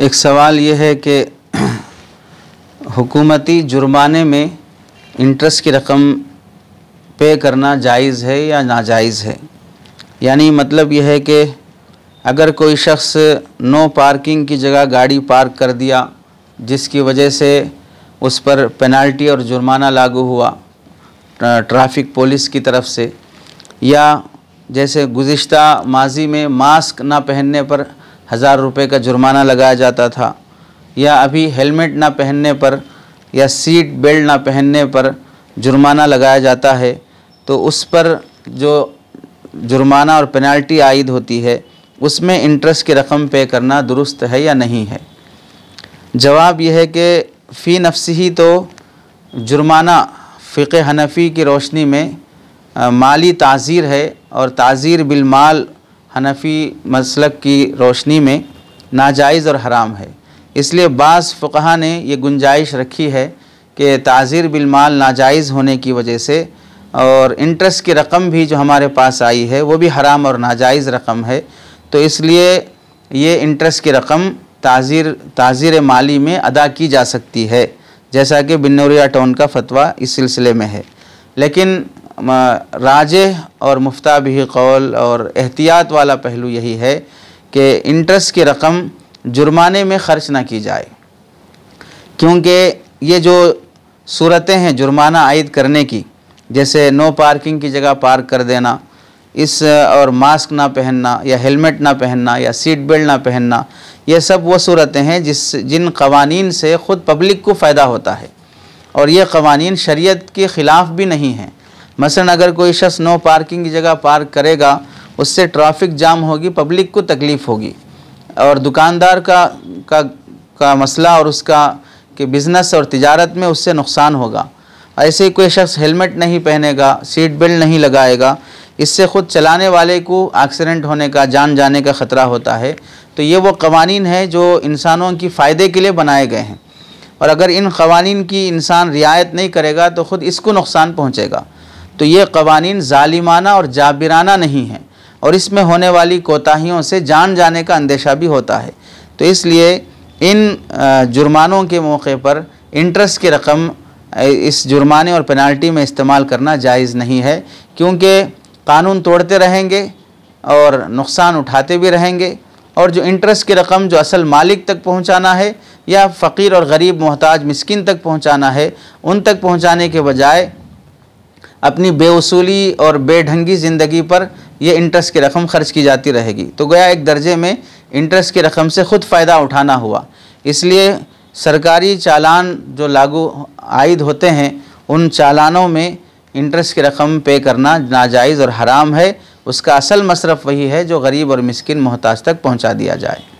एक सवाल ये है कि हुकूमती जुर्माने में इंटरेस्ट की रकम पे करना जायज़ है या नाजायज़ है यानी मतलब यह है कि अगर कोई शख्स नो पार्किंग की जगह गाड़ी पार्क कर दिया जिसकी वजह से उस पर पेनल्टी और जुर्माना लागू हुआ ट्रैफिक पुलिस की तरफ से या जैसे गुज्त माजी में मास्क ना पहनने पर हज़ार रुपये का जुर्माना लगाया जाता था या अभी हेलमेट ना पहनने पर या सीट बेल्ट ना पहनने पर जुर्माना लगाया जाता है तो उस पर जो जुर्माना और पेनल्टी आयद होती है उसमें इंटरेस्ट की रकम पे करना दुरुस्त है या नहीं है जवाब यह है कि फ़ी नफसी ही तो जुर्माना फ़िक हनफी की रोशनी में आ, माली ताज़ीर है और ताज़ीर बिलमाल हनफी मसलक की रोशनी में नाजायज़ और हराम है इसलिए बास फ़ुकहा ने यह गुंजाइश रखी है कि ताज़ीर बिलमाल नाजायज़ होने की वजह से और इंटरेस्ट की रकम भी जो हमारे पास आई है वो भी हराम और नाजायज़ रकम है तो इसलिए ये इंटरेस्ट की रकम ताज़ीर ताज़ीर माली में अदा की जा सकती है जैसा कि बिन्नौरिया टोन का फतवा इस सिलसिले में है लेकिन राज और मुफ्ता भी कौल और एहतियात वाला पहलू यही है कि इंटरेस्ट की रकम जुर्माने में ख़र्च ना की जाए क्योंकि ये जो सूरतें हैं जुर्माना आयद करने की जैसे नो पार्किंग की जगह पार्क कर देना इस और मास्क ना पहनना या हेलमेट ना पहनना या सीट बेल्ट ना पहनना ये सब वो सूरतें हैं जिस जिन कवानीन से ख़ुद पब्लिक को फ़ायदा होता है और ये कवानीन शरीयत के ख़िलाफ़ भी नहीं हैं मसलन अगर कोई शख्स नो पार्किंग की जगह पार्क करेगा उससे ट्रैफिक जाम होगी पब्लिक को तकलीफ़ होगी और दुकानदार का का का मसला और उसका कि बिज़नेस और तिजारत में उससे नुकसान होगा ऐसे ही कोई शख्स हेलमेट नहीं पहनेगा सीट बेल्ट नहीं लगाएगा इससे ख़ुद चलाने वाले को एक्सीडेंट होने का जान जाने का ख़तरा होता है तो ये वो कवानीन है जो इंसानों की फ़ायदे के लिए बनाए गए हैं और अगर इन कवानीन की इंसान रियायत नहीं करेगा तो ख़ुद इसको नुकसान पहुँचेगा तो ये कवानीन ालिमाना और जाबिराना नहीं हैं और इसमें होने वाली कोताहियों से जान जाने का अंदेशा भी होता है तो इसलिए इन जुर्मानों के मौके पर इंटरेस्ट की रकम इस जुर्माने और पेनाल्टी में इस्तेमाल करना जायज़ नहीं है क्योंकि कानून तोड़ते रहेंगे और नुकसान उठाते भी रहेंगे और जो इंटरेस्ट की रकम जो असल मालिक तक पहुंचाना है या फ़कीर और गरीब मोहताज मिस्किन तक पहुंचाना है उन तक पहुंचाने के बजाय अपनी बेउसूली और बेढंगी ज़िंदगी पर यह इंटरेस्ट की रकम खर्च की जाती रहेगी तो गया एक दर्जे में इंटरेस्ट की रकम से खुद फ़ायदा उठाना हुआ इसलिए सरकारी चालान जो लागू आयद होते हैं उन चालानों में इंटरेस्ट की रकम पे करना नाजायज़ और हराम है उसका असल मशरफ वही है जो गरीब और मिसकिन मोहताज तक पहुँचा दिया जाए